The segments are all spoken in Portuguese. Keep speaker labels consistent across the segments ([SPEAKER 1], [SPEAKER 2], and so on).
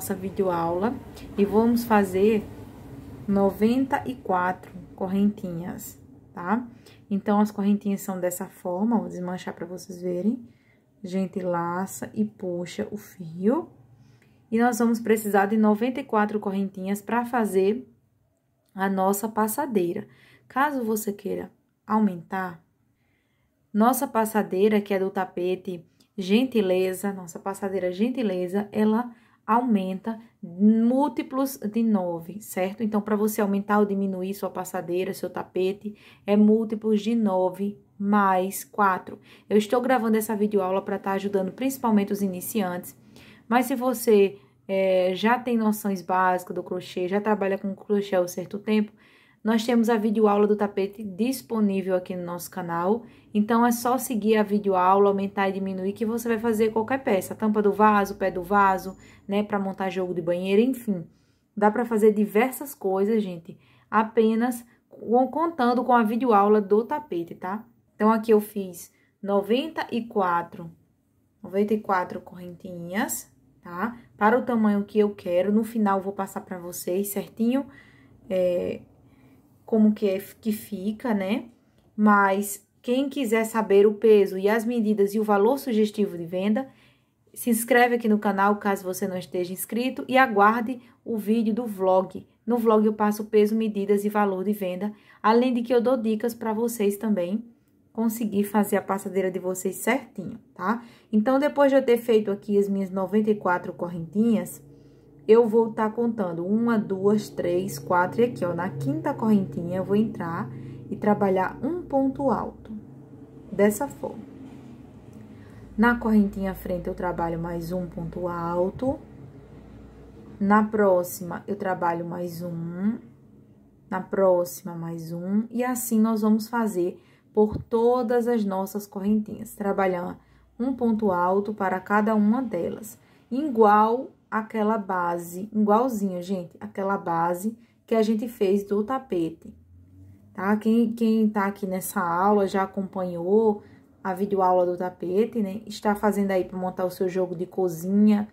[SPEAKER 1] nossa videoaula e vamos fazer 94 correntinhas, tá? Então, as correntinhas são dessa forma, vou desmanchar para vocês verem. A gente laça e puxa o fio. E nós vamos precisar de 94 correntinhas para fazer a nossa passadeira. Caso você queira aumentar, nossa passadeira, que é do tapete Gentileza, nossa passadeira Gentileza, ela aumenta múltiplos de 9, certo? Então, para você aumentar ou diminuir sua passadeira, seu tapete, é múltiplos de 9 mais 4. Eu estou gravando essa videoaula para estar tá ajudando principalmente os iniciantes, mas se você é, já tem noções básicas do crochê, já trabalha com crochê há um certo tempo, nós temos a videoaula do tapete disponível aqui no nosso canal, então é só seguir a videoaula, aumentar e diminuir, que você vai fazer qualquer peça, tampa do vaso, pé do vaso, né, para montar jogo de banheiro, enfim. Dá para fazer diversas coisas, gente, apenas contando com a videoaula do tapete, tá? Então, aqui eu fiz 94, 94 correntinhas, tá? Para o tamanho que eu quero, no final eu vou passar para vocês certinho, é, como que, é, que fica, né? Mas quem quiser saber o peso e as medidas e o valor sugestivo de venda, se inscreve aqui no canal caso você não esteja inscrito e aguarde o vídeo do vlog. No vlog eu passo peso, medidas e valor de venda, além de que eu dou dicas para vocês também conseguir fazer a passadeira de vocês certinho, tá? Então, depois de eu ter feito aqui as minhas 94 correntinhas, eu vou estar tá contando uma, duas, três, quatro, e aqui, ó, na quinta correntinha, eu vou entrar e trabalhar um ponto alto, dessa forma. Na correntinha frente, eu trabalho mais um ponto alto. Na próxima, eu trabalho mais um. Na próxima, mais um. E assim, nós vamos fazer por todas as nossas correntinhas, trabalhando um ponto alto para cada uma delas, igual aquela base, igualzinho gente, aquela base que a gente fez do tapete, tá? Quem, quem tá aqui nessa aula já acompanhou a videoaula do tapete, né? Está fazendo aí para montar o seu jogo de cozinha.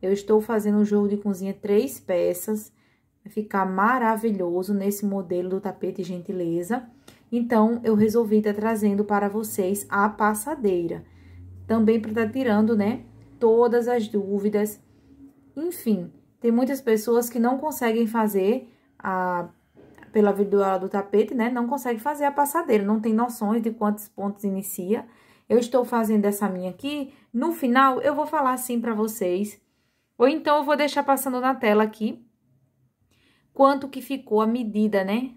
[SPEAKER 1] Eu estou fazendo um jogo de cozinha três peças. Vai ficar maravilhoso nesse modelo do tapete gentileza. Então, eu resolvi estar tá trazendo para vocês a passadeira. Também para estar tá tirando, né? Todas as dúvidas enfim, tem muitas pessoas que não conseguem fazer a pela virtual do tapete, né? Não consegue fazer a passadeira, não tem noções de quantos pontos inicia. Eu estou fazendo essa minha aqui. No final, eu vou falar assim para vocês. Ou então, eu vou deixar passando na tela aqui. Quanto que ficou a medida, né?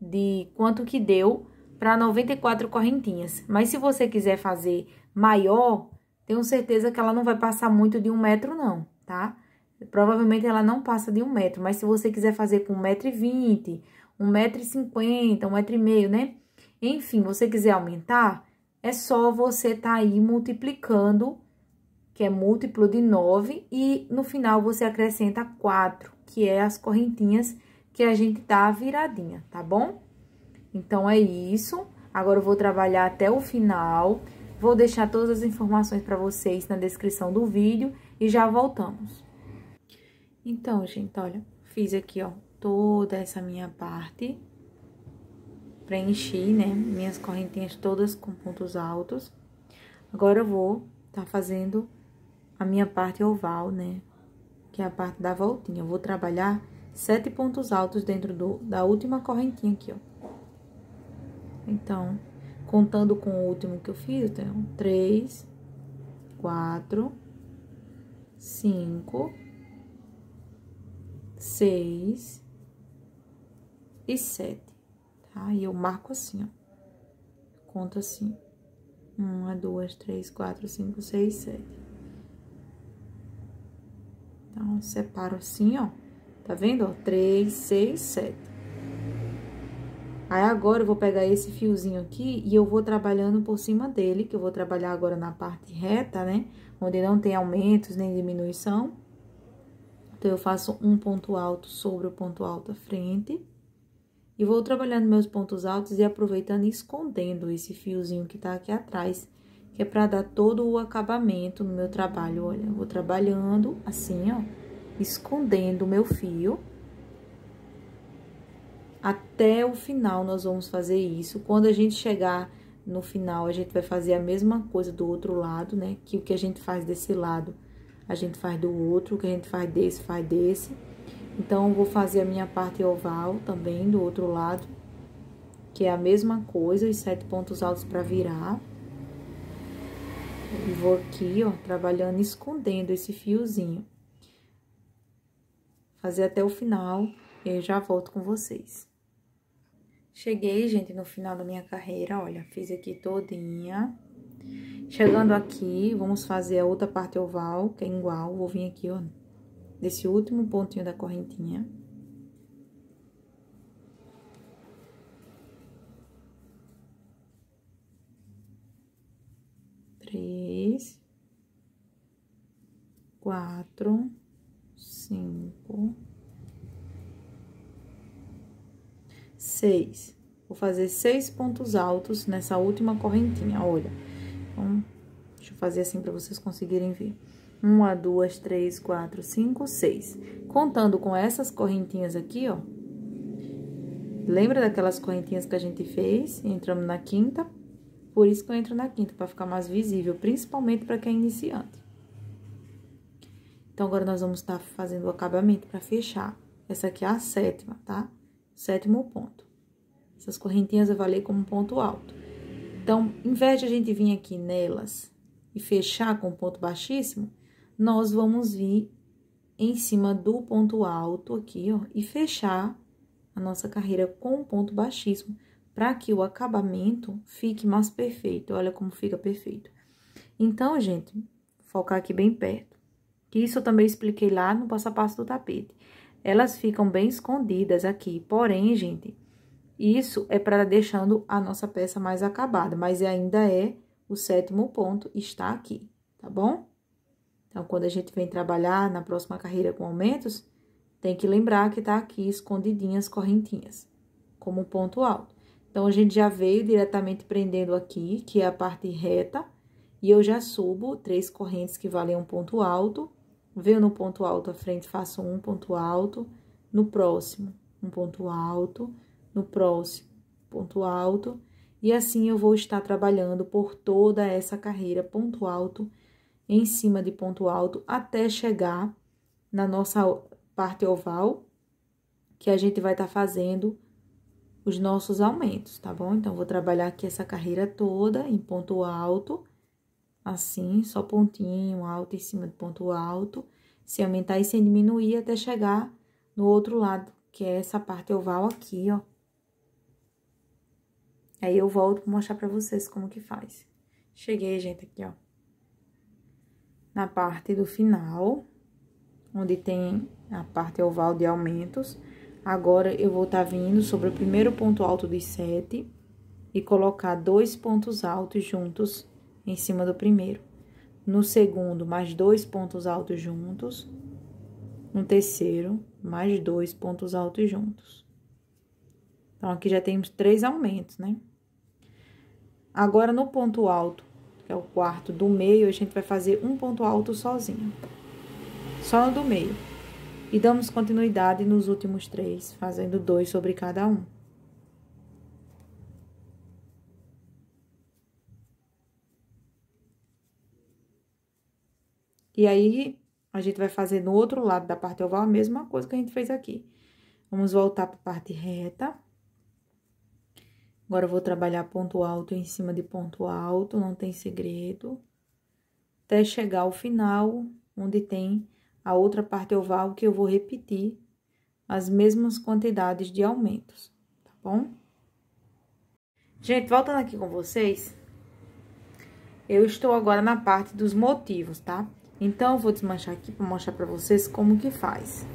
[SPEAKER 1] De quanto que deu para 94 correntinhas. Mas se você quiser fazer maior, tenho certeza que ela não vai passar muito de um metro, não, tá? Tá? Provavelmente ela não passa de um metro, mas se você quiser fazer com 1,20m, 1,50m, 1,5m, né? Enfim, você quiser aumentar, é só você tá aí multiplicando, que é múltiplo de 9, e no final você acrescenta 4, que é as correntinhas que a gente tá viradinha, tá bom? Então, é isso. Agora, eu vou trabalhar até o final. Vou deixar todas as informações para vocês na descrição do vídeo e já voltamos. Então, gente, olha, fiz aqui, ó, toda essa minha parte. Preenchi, né, minhas correntinhas todas com pontos altos. Agora eu vou tá fazendo a minha parte oval, né, que é a parte da voltinha. Eu vou trabalhar sete pontos altos dentro do, da última correntinha aqui, ó. Então, contando com o último que eu fiz, então três, quatro, cinco seis e sete, tá? E eu marco assim, ó. Conto assim. Uma, é duas, três, quatro, cinco, seis, sete. Então, separo assim, ó. Tá vendo, ó? Três, seis, sete. Aí, agora, eu vou pegar esse fiozinho aqui e eu vou trabalhando por cima dele, que eu vou trabalhar agora na parte reta, né? Onde não tem aumentos nem diminuição. Então, eu faço um ponto alto sobre o ponto alto à frente. E vou trabalhando meus pontos altos e aproveitando e escondendo esse fiozinho que tá aqui atrás, que é pra dar todo o acabamento no meu trabalho. Olha, vou trabalhando assim, ó, escondendo o meu fio. Até o final nós vamos fazer isso. Quando a gente chegar no final, a gente vai fazer a mesma coisa do outro lado, né? Que o que a gente faz desse lado a gente faz do outro, o que a gente faz desse, faz desse. Então, vou fazer a minha parte oval também do outro lado, que é a mesma coisa, os sete pontos altos para virar. E vou aqui, ó, trabalhando, escondendo esse fiozinho. Fazer até o final, e já volto com vocês. Cheguei, gente, no final da minha carreira, olha, fiz aqui todinha. Chegando aqui, vamos fazer a outra parte oval, que é igual. Vou vir aqui, ó, desse último pontinho da correntinha. Três, quatro, cinco, seis. Vou fazer seis pontos altos nessa última correntinha, olha. Então, deixa eu fazer assim para vocês conseguirem ver. Uma, duas, três, quatro, cinco, seis. Contando com essas correntinhas aqui, ó. Lembra daquelas correntinhas que a gente fez? Entramos na quinta. Por isso que eu entro na quinta, para ficar mais visível, principalmente para quem é iniciante. Então, agora nós vamos estar tá fazendo o acabamento para fechar. Essa aqui é a sétima, tá? Sétimo ponto. Essas correntinhas eu valei como ponto alto. Então, em vez de a gente vir aqui nelas e fechar com ponto baixíssimo, nós vamos vir em cima do ponto alto aqui, ó, e fechar a nossa carreira com um ponto baixíssimo, para que o acabamento fique mais perfeito. Olha como fica perfeito. Então, gente, focar aqui bem perto. Que isso eu também expliquei lá no passo a passo do tapete. Elas ficam bem escondidas aqui, porém, gente, isso é para deixando a nossa peça mais acabada, mas ainda é o sétimo ponto, está aqui, tá bom? Então, quando a gente vem trabalhar na próxima carreira com aumentos, tem que lembrar que tá aqui escondidinhas correntinhas, como ponto alto. Então, a gente já veio diretamente prendendo aqui, que é a parte reta, e eu já subo três correntes que valem um ponto alto, venho no ponto alto à frente, faço um ponto alto, no próximo, um ponto alto, no próximo ponto alto, e assim eu vou estar trabalhando por toda essa carreira ponto alto em cima de ponto alto até chegar na nossa parte oval, que a gente vai estar tá fazendo os nossos aumentos, tá bom? Então, vou trabalhar aqui essa carreira toda em ponto alto, assim, só pontinho alto em cima de ponto alto, sem aumentar e sem diminuir até chegar no outro lado, que é essa parte oval aqui, ó. Aí eu volto pra mostrar pra vocês como que faz. Cheguei, gente, aqui, ó. Na parte do final, onde tem a parte oval de aumentos. Agora, eu vou estar tá vindo sobre o primeiro ponto alto dos sete e colocar dois pontos altos juntos em cima do primeiro. No segundo, mais dois pontos altos juntos. No terceiro, mais dois pontos altos juntos. Então, aqui já temos três aumentos, né? Agora, no ponto alto, que é o quarto do meio, a gente vai fazer um ponto alto sozinho. Só no do meio. E damos continuidade nos últimos três, fazendo dois sobre cada um. E aí, a gente vai fazer no outro lado da parte oval a mesma coisa que a gente fez aqui. Vamos voltar para a parte reta. Agora eu vou trabalhar ponto alto em cima de ponto alto, não tem segredo. Até chegar ao final, onde tem a outra parte oval que eu vou repetir as mesmas quantidades de aumentos, tá bom? Gente, voltando aqui com vocês, eu estou agora na parte dos motivos, tá? Então, eu vou desmanchar aqui para mostrar para vocês como que faz.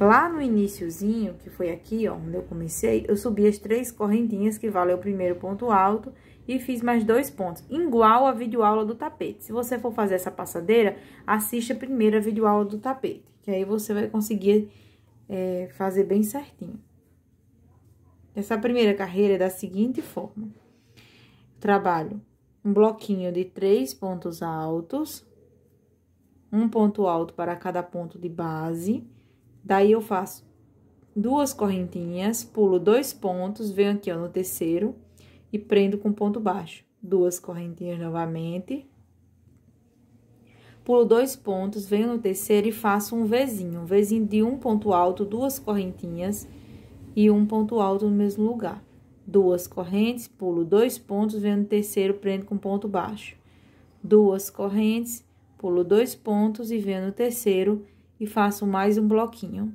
[SPEAKER 1] Lá no iníciozinho, que foi aqui, ó, onde eu comecei, eu subi as três correntinhas, que vale o primeiro ponto alto, e fiz mais dois pontos, igual a videoaula do tapete. Se você for fazer essa passadeira, assista primeiro a videoaula do tapete, que aí você vai conseguir é, fazer bem certinho. Essa primeira carreira é da seguinte forma. Trabalho um bloquinho de três pontos altos, um ponto alto para cada ponto de base Daí eu faço duas correntinhas, pulo dois pontos, venho aqui, ó, no terceiro e prendo com ponto baixo. Duas correntinhas novamente. Pulo dois pontos, venho no terceiro e faço um Vzinho. Um Vzinho de um ponto alto, duas correntinhas e um ponto alto no mesmo lugar. Duas correntes, pulo dois pontos, venho no terceiro, prendo com ponto baixo. Duas correntes, pulo dois pontos e venho no terceiro e faço mais um bloquinho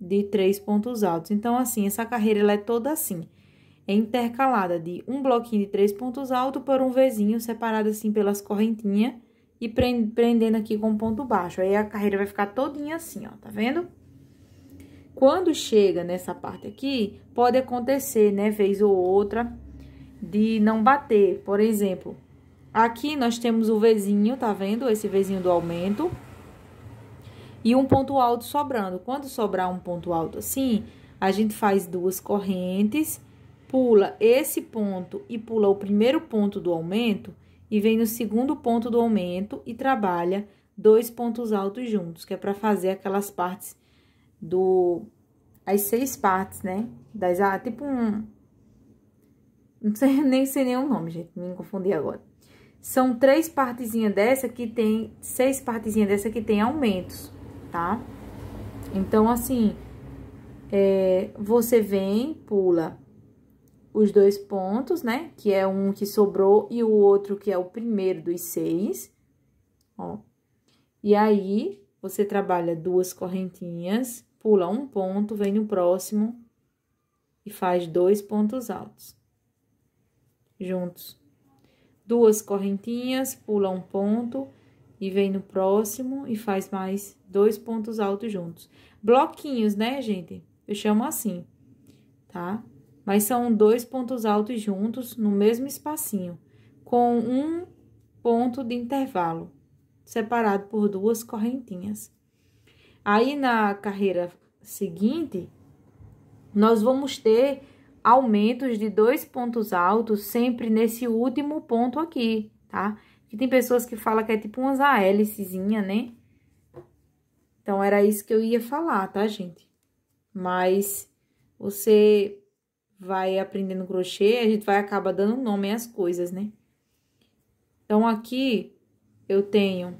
[SPEAKER 1] de três pontos altos. Então, assim, essa carreira ela é toda assim. É intercalada de um bloquinho de três pontos altos por um vizinho, separado assim pelas correntinhas e prendendo aqui com ponto baixo. Aí, a carreira vai ficar todinha assim, ó, tá vendo? Quando chega nessa parte aqui, pode acontecer, né, vez ou outra, de não bater. Por exemplo, aqui nós temos o vizinho, tá vendo? Esse vizinho do aumento e um ponto alto sobrando. Quando sobrar um ponto alto assim, a gente faz duas correntes, pula esse ponto e pula o primeiro ponto do aumento e vem no segundo ponto do aumento e trabalha dois pontos altos juntos, que é para fazer aquelas partes do as seis partes, né? Das ah, tipo um não sei nem sei nem o nome, gente, me confundi agora. São três partezinhas dessa que tem seis partezinhas dessa que tem aumentos tá? Então, assim, é, você vem, pula os dois pontos, né? Que é um que sobrou e o outro que é o primeiro dos seis, ó. E aí, você trabalha duas correntinhas, pula um ponto, vem no próximo e faz dois pontos altos. Juntos. Duas correntinhas, pula um ponto e vem no próximo e faz mais dois pontos altos juntos. Bloquinhos, né, gente? Eu chamo assim, tá? Mas são dois pontos altos juntos no mesmo espacinho, com um ponto de intervalo, separado por duas correntinhas. Aí, na carreira seguinte, nós vamos ter aumentos de dois pontos altos sempre nesse último ponto aqui, tá? Tá? Que tem pessoas que falam que é tipo umas hélicezinha, né? Então, era isso que eu ia falar, tá, gente? Mas você vai aprendendo crochê, a gente vai acabar dando nome às coisas, né? Então, aqui eu tenho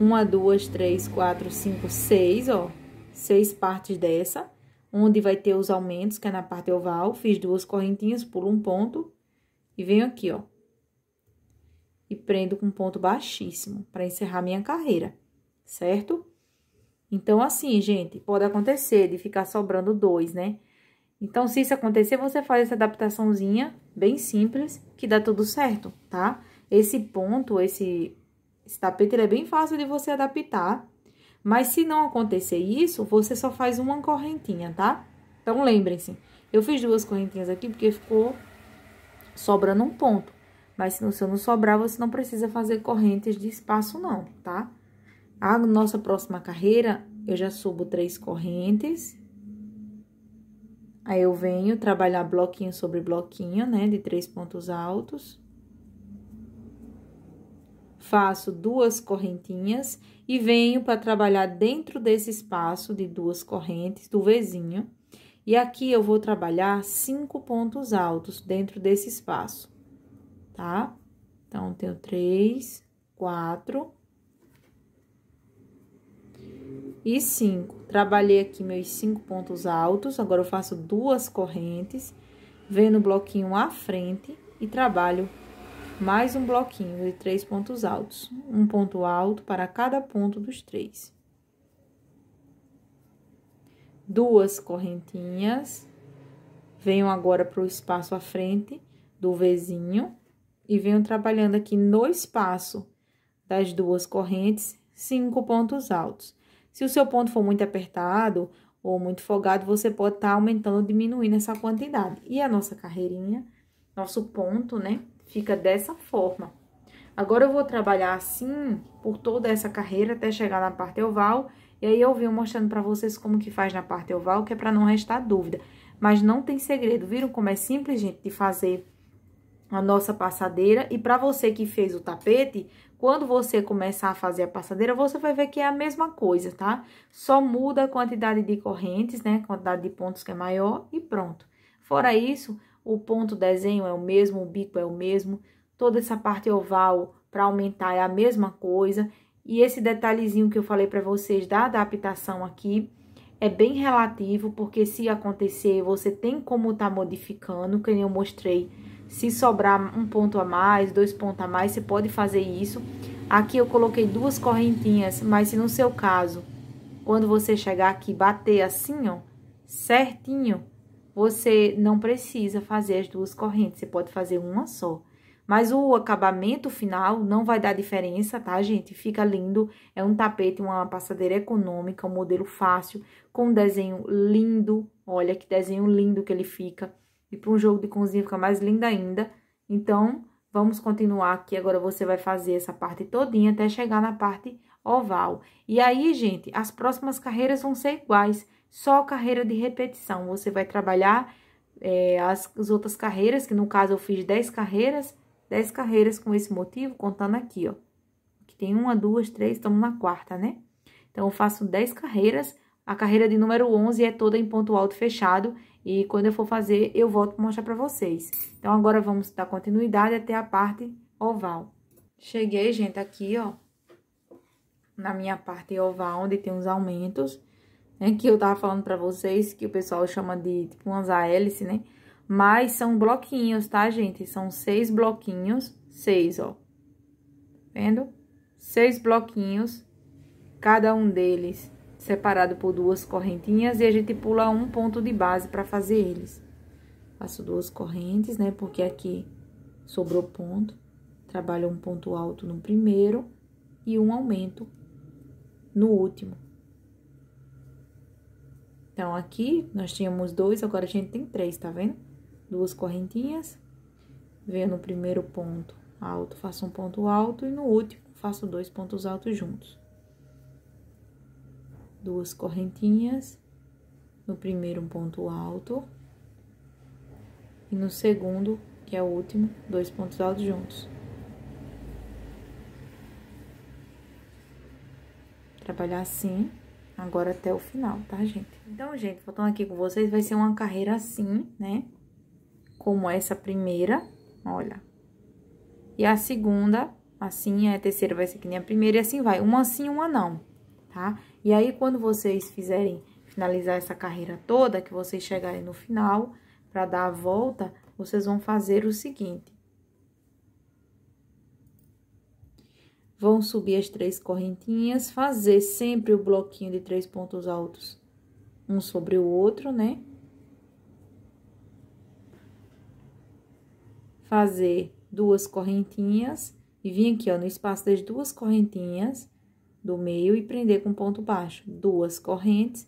[SPEAKER 1] uma, duas, três, quatro, cinco, seis, ó. Seis partes dessa, onde vai ter os aumentos, que é na parte oval. Fiz duas correntinhas, pulo um ponto e venho aqui, ó e prendo com ponto baixíssimo para encerrar minha carreira, certo? Então, assim, gente, pode acontecer de ficar sobrando dois, né? Então, se isso acontecer, você faz essa adaptaçãozinha bem simples, que dá tudo certo, tá? Esse ponto, esse, esse tapete, ele é bem fácil de você adaptar. Mas se não acontecer isso, você só faz uma correntinha, tá? Então, lembrem-se, eu fiz duas correntinhas aqui porque ficou sobrando um ponto. Mas se não sobrar, você não precisa fazer correntes de espaço não, tá? A nossa próxima carreira, eu já subo três correntes. Aí eu venho trabalhar bloquinho sobre bloquinho, né, de três pontos altos. Faço duas correntinhas e venho para trabalhar dentro desse espaço de duas correntes do vizinho. E aqui eu vou trabalhar cinco pontos altos dentro desse espaço tá? Então, tenho três, quatro e cinco. Trabalhei aqui meus cinco pontos altos, agora eu faço duas correntes, venho no bloquinho à frente e trabalho mais um bloquinho de três pontos altos. Um ponto alto para cada ponto dos três. Duas correntinhas. Venho agora para o espaço à frente do Vzinho e venho trabalhando aqui no espaço das duas correntes, cinco pontos altos. Se o seu ponto for muito apertado ou muito folgado, você pode estar tá aumentando ou diminuindo essa quantidade. E a nossa carreirinha, nosso ponto, né, fica dessa forma. Agora, eu vou trabalhar assim por toda essa carreira até chegar na parte oval. E aí, eu venho mostrando para vocês como que faz na parte oval, que é para não restar dúvida. Mas não tem segredo, viram como é simples, gente, de fazer a nossa passadeira. E para você que fez o tapete, quando você começar a fazer a passadeira, você vai ver que é a mesma coisa, tá? Só muda a quantidade de correntes, né? A quantidade de pontos que é maior e pronto. Fora isso, o ponto desenho é o mesmo, o bico é o mesmo, toda essa parte oval para aumentar é a mesma coisa. E esse detalhezinho que eu falei para vocês da adaptação aqui é bem relativo, porque se acontecer, você tem como estar tá modificando, que eu mostrei se sobrar um ponto a mais, dois pontos a mais, você pode fazer isso. Aqui eu coloquei duas correntinhas, mas se no seu caso, quando você chegar aqui, bater assim, ó, certinho, você não precisa fazer as duas correntes, você pode fazer uma só. Mas o acabamento final não vai dar diferença, tá, gente? Fica lindo, é um tapete, uma passadeira econômica, um modelo fácil, com um desenho lindo, olha que desenho lindo que ele fica. E para um jogo de cozinha fica mais linda ainda. Então, vamos continuar aqui. Agora, você vai fazer essa parte todinha até chegar na parte oval. E aí, gente, as próximas carreiras vão ser iguais. Só carreira de repetição. Você vai trabalhar é, as, as outras carreiras, que no caso eu fiz 10 carreiras. 10 carreiras com esse motivo, contando aqui, ó. Aqui tem uma, duas, três, estamos na quarta, né? Então, eu faço 10 carreiras. A carreira de número 11 é toda em ponto alto fechado. E quando eu for fazer, eu volto para mostrar para vocês. Então, agora vamos dar continuidade até a parte oval. Cheguei, gente, aqui, ó, na minha parte oval, onde tem os aumentos, é que eu tava falando pra vocês, que o pessoal chama de, tipo, umas hélice, né? Mas são bloquinhos, tá, gente? São seis bloquinhos, seis, ó. Vendo? Seis bloquinhos, cada um deles separado por duas correntinhas e a gente pula um ponto de base para fazer eles. Faço duas correntes, né? Porque aqui sobrou ponto. Trabalho um ponto alto no primeiro e um aumento no último. Então, aqui nós tínhamos dois, agora a gente tem três, tá vendo? Duas correntinhas. Venho no primeiro ponto alto, faço um ponto alto e no último faço dois pontos altos juntos duas correntinhas no primeiro ponto alto e no segundo, que é o último, dois pontos altos juntos. Trabalhar assim agora até o final, tá, gente? Então, gente, voltando aqui com vocês, vai ser uma carreira assim, né? Como essa primeira, olha. E a segunda, assim, é a terceira vai ser que nem a primeira, e assim vai. Uma assim, uma não, tá? E aí, quando vocês fizerem, finalizar essa carreira toda, que vocês chegarem no final, para dar a volta, vocês vão fazer o seguinte. Vão subir as três correntinhas, fazer sempre o bloquinho de três pontos altos um sobre o outro, né? Fazer duas correntinhas e vir aqui, ó, no espaço das duas correntinhas, do meio e prender com ponto baixo, duas correntes.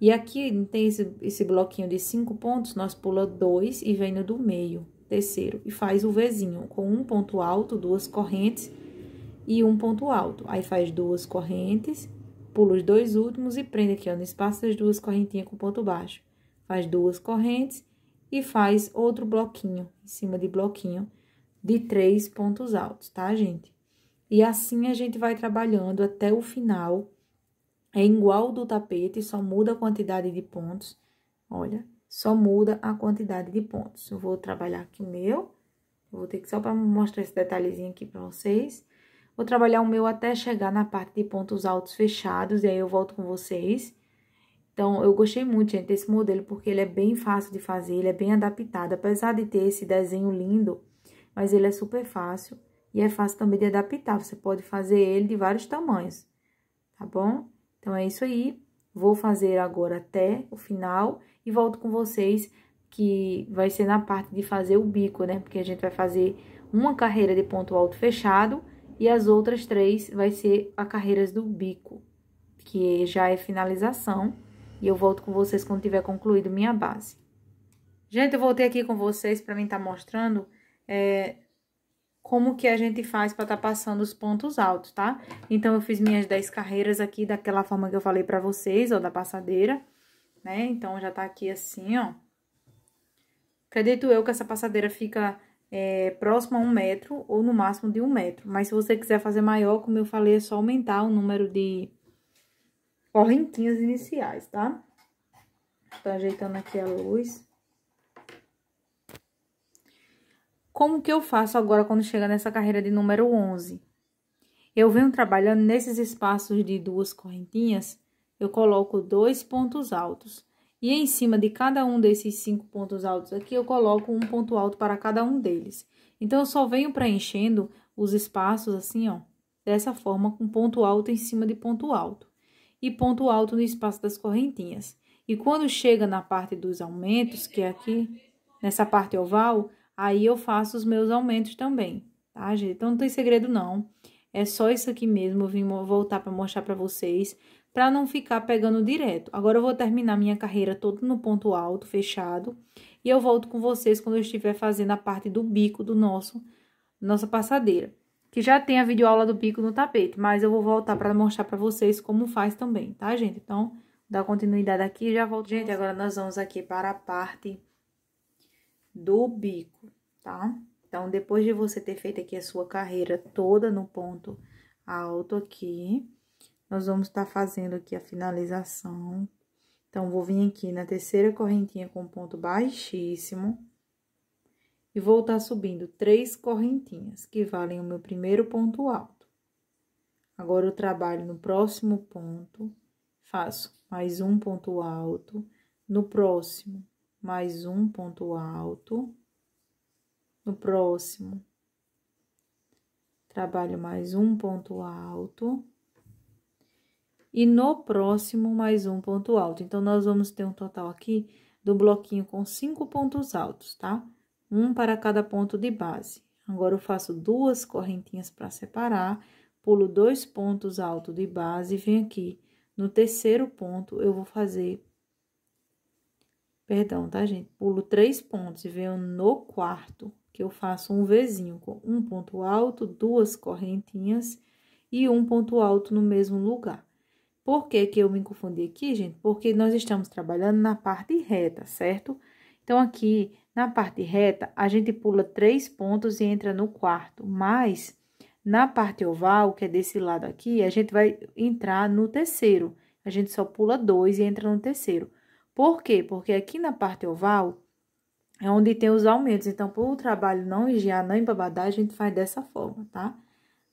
[SPEAKER 1] E aqui tem esse, esse bloquinho de cinco pontos, nós pula dois e vem no do meio, terceiro, e faz o Vzinho com um ponto alto, duas correntes e um ponto alto. Aí faz duas correntes, pula os dois últimos e prende aqui, ó, no espaço das duas correntinhas com ponto baixo. Faz duas correntes e faz outro bloquinho, em cima de bloquinho, de três pontos altos, tá, gente? E assim a gente vai trabalhando até o final. É igual do tapete, só muda a quantidade de pontos. Olha, só muda a quantidade de pontos. Eu vou trabalhar aqui o meu. vou ter que só para mostrar esse detalhezinho aqui para vocês. Vou trabalhar o meu até chegar na parte de pontos altos fechados, e aí eu volto com vocês. Então, eu gostei muito, gente, desse modelo, porque ele é bem fácil de fazer, ele é bem adaptado. Apesar de ter esse desenho lindo, mas ele é super fácil. E é fácil também de adaptar, você pode fazer ele de vários tamanhos, tá bom? Então, é isso aí. Vou fazer agora até o final e volto com vocês, que vai ser na parte de fazer o bico, né? Porque a gente vai fazer uma carreira de ponto alto fechado e as outras três vai ser a carreiras do bico, que já é finalização. E eu volto com vocês quando tiver concluído minha base. Gente, eu voltei aqui com vocês para mim estar tá mostrando é, como que a gente faz para estar tá passando os pontos altos, tá? Então, eu fiz minhas 10 carreiras aqui daquela forma que eu falei pra vocês, ó, da passadeira, né? Então, já tá aqui assim, ó. Acredito eu que essa passadeira fica é, próxima a um metro ou no máximo de um metro. Mas se você quiser fazer maior, como eu falei, é só aumentar o número de correntinhas iniciais, tá? Tô ajeitando aqui a luz. Como que eu faço agora quando chega nessa carreira de número 11? Eu venho trabalhando nesses espaços de duas correntinhas, eu coloco dois pontos altos. E em cima de cada um desses cinco pontos altos aqui, eu coloco um ponto alto para cada um deles. Então, eu só venho preenchendo os espaços assim, ó, dessa forma, com ponto alto em cima de ponto alto. E ponto alto no espaço das correntinhas. E quando chega na parte dos aumentos, que é aqui, nessa parte oval, aí eu faço os meus aumentos também, tá, gente? Então não tem segredo não. É só isso aqui mesmo, eu vim voltar para mostrar para vocês, para não ficar pegando direto. Agora eu vou terminar minha carreira toda no ponto alto, fechado, e eu volto com vocês quando eu estiver fazendo a parte do bico do nosso nossa passadeira, que já tem a videoaula do bico no tapete, mas eu vou voltar para mostrar para vocês como faz também, tá, gente? Então, dá continuidade aqui e já volto. Gente, agora nós vamos aqui para a parte do bico, tá? Então, depois de você ter feito aqui a sua carreira toda no ponto alto aqui, nós vamos estar tá fazendo aqui a finalização. Então, vou vir aqui na terceira correntinha com ponto baixíssimo e vou estar tá subindo três correntinhas, que valem o meu primeiro ponto alto. Agora, eu trabalho no próximo ponto, faço mais um ponto alto, no próximo, mais um ponto alto. No próximo, trabalho mais um ponto alto. E no próximo, mais um ponto alto. Então, nós vamos ter um total aqui do bloquinho com cinco pontos altos, tá? Um para cada ponto de base. Agora, eu faço duas correntinhas para separar, pulo dois pontos altos de base, venho aqui no terceiro ponto, eu vou fazer Perdão, tá, gente? Pulo três pontos e venho no quarto, que eu faço um Vzinho com um ponto alto, duas correntinhas e um ponto alto no mesmo lugar. Por que, que eu me confundi aqui, gente? Porque nós estamos trabalhando na parte reta, certo? Então, aqui na parte reta, a gente pula três pontos e entra no quarto, mas na parte oval, que é desse lado aqui, a gente vai entrar no terceiro. A gente só pula dois e entra no terceiro. Por quê? Porque aqui na parte oval é onde tem os aumentos. Então, para o trabalho não higiar, não embabadar, a gente faz dessa forma, tá?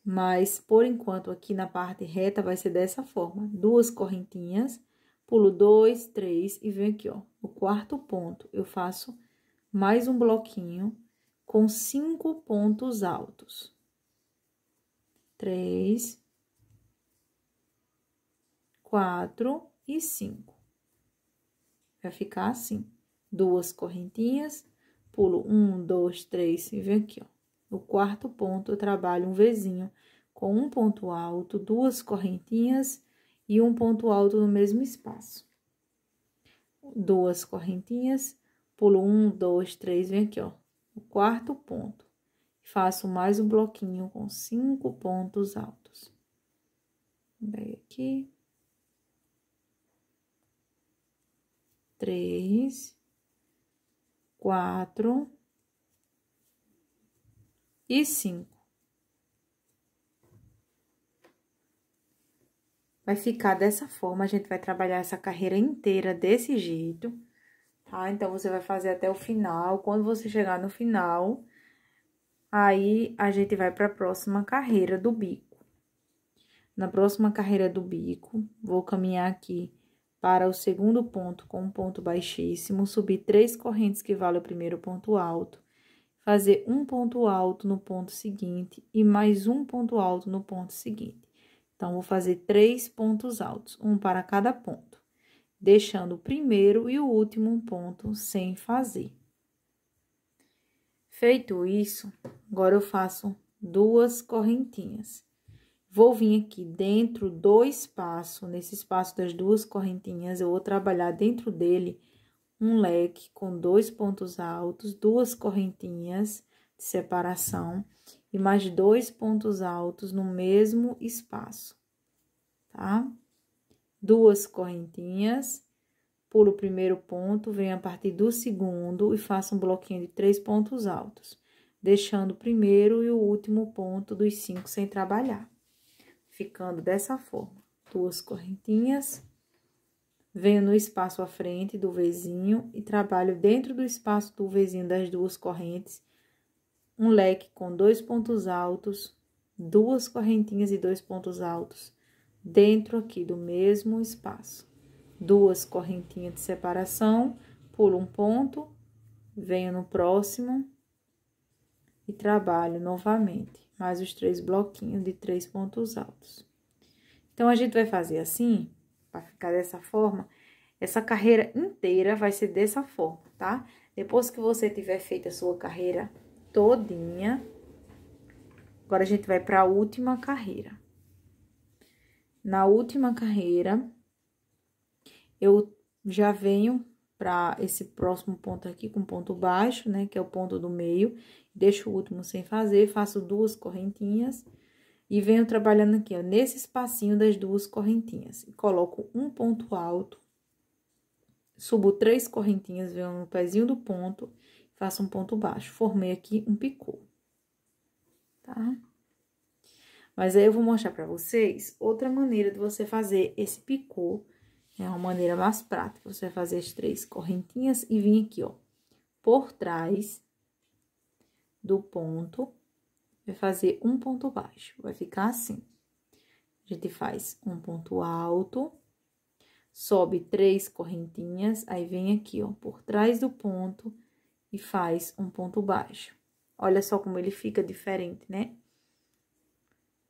[SPEAKER 1] Mas, por enquanto, aqui na parte reta vai ser dessa forma. Duas correntinhas, pulo dois, três e venho aqui, ó. O quarto ponto, eu faço mais um bloquinho com cinco pontos altos. Três, quatro e cinco. Vai ficar assim. Duas correntinhas, pulo um, dois, três, e vem aqui, ó. No quarto ponto, eu trabalho um vizinho com um ponto alto, duas correntinhas e um ponto alto no mesmo espaço. Duas correntinhas, pulo um, dois, três, vem aqui, ó. No quarto ponto, faço mais um bloquinho com cinco pontos altos. Vem aqui, três, quatro e cinco. Vai ficar dessa forma, a gente vai trabalhar essa carreira inteira desse jeito, tá? Então, você vai fazer até o final, quando você chegar no final, aí a gente vai para a próxima carreira do bico. Na próxima carreira do bico, vou caminhar aqui para o segundo ponto com um ponto baixíssimo, subir três correntes que vale o primeiro ponto alto, fazer um ponto alto no ponto seguinte e mais um ponto alto no ponto seguinte. Então, vou fazer três pontos altos, um para cada ponto, deixando o primeiro e o último ponto sem fazer. Feito isso, agora eu faço duas correntinhas. Vou vir aqui dentro do espaço, nesse espaço das duas correntinhas, eu vou trabalhar dentro dele um leque com dois pontos altos, duas correntinhas de separação e mais dois pontos altos no mesmo espaço, tá? Duas correntinhas, pulo o primeiro ponto, venho a partir do segundo e faço um bloquinho de três pontos altos, deixando o primeiro e o último ponto dos cinco sem trabalhar ficando dessa forma. Duas correntinhas, venho no espaço à frente do vizinho e trabalho dentro do espaço do vizinho das duas correntes, um leque com dois pontos altos, duas correntinhas e dois pontos altos, dentro aqui do mesmo espaço. Duas correntinhas de separação, pulo um ponto, venho no próximo e trabalho novamente mais os três bloquinhos de três pontos altos. Então, a gente vai fazer assim, para ficar dessa forma, essa carreira inteira vai ser dessa forma, tá? Depois que você tiver feito a sua carreira todinha, agora a gente vai para a última carreira. Na última carreira, eu já venho para esse próximo ponto aqui com ponto baixo, né, que é o ponto do meio, deixo o último sem fazer, faço duas correntinhas e venho trabalhando aqui, ó, nesse espacinho das duas correntinhas. Coloco um ponto alto, subo três correntinhas, venho no pezinho do ponto, faço um ponto baixo. Formei aqui um picô, tá? Mas aí eu vou mostrar para vocês outra maneira de você fazer esse picô é uma maneira mais prática. Você vai fazer as três correntinhas e vir aqui, ó, por trás do ponto, vai fazer um ponto baixo. Vai ficar assim. A gente faz um ponto alto, sobe três correntinhas, aí vem aqui, ó, por trás do ponto e faz um ponto baixo. Olha só como ele fica diferente, né?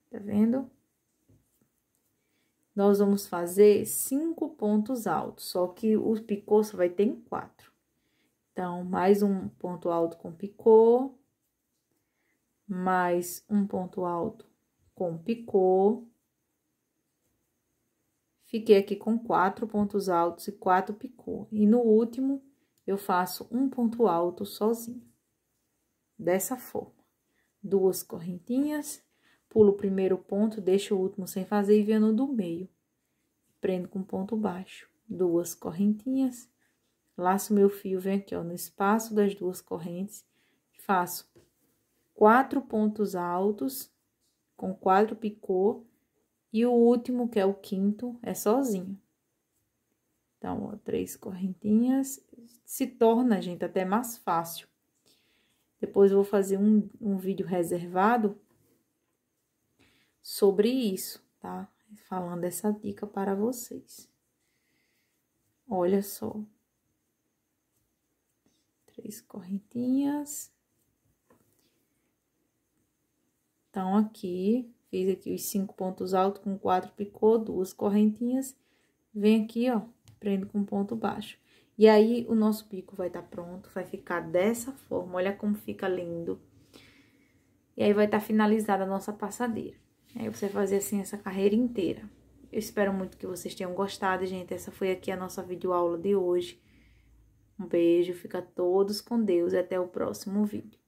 [SPEAKER 1] Tá vendo? nós vamos fazer cinco pontos altos, só que o picô só vai ter em quatro. Então, mais um ponto alto com picô, mais um ponto alto com picô. Fiquei aqui com quatro pontos altos e quatro picô. E no último, eu faço um ponto alto sozinho. Dessa forma. Duas correntinhas Pulo o primeiro ponto, deixo o último sem fazer e venho do meio. Prendo com ponto baixo, duas correntinhas, laço meu fio, venho aqui, ó, no espaço das duas correntes, faço quatro pontos altos com quatro picô e o último, que é o quinto, é sozinho. Então, ó, três correntinhas, se torna, gente, até mais fácil. Depois vou fazer um, um vídeo reservado sobre isso, tá? Falando essa dica para vocês. Olha só. Três correntinhas. Então, aqui, fiz aqui os cinco pontos altos com quatro picô, duas correntinhas. Vem aqui, ó, prendo com ponto baixo. E aí, o nosso bico vai estar tá pronto, vai ficar dessa forma. Olha como fica lindo. E aí, vai estar tá finalizada a nossa passadeira. Aí você fazer assim essa carreira inteira. Eu espero muito que vocês tenham gostado, gente. Essa foi aqui a nossa videoaula de hoje. Um beijo, fica todos com Deus e até o próximo vídeo.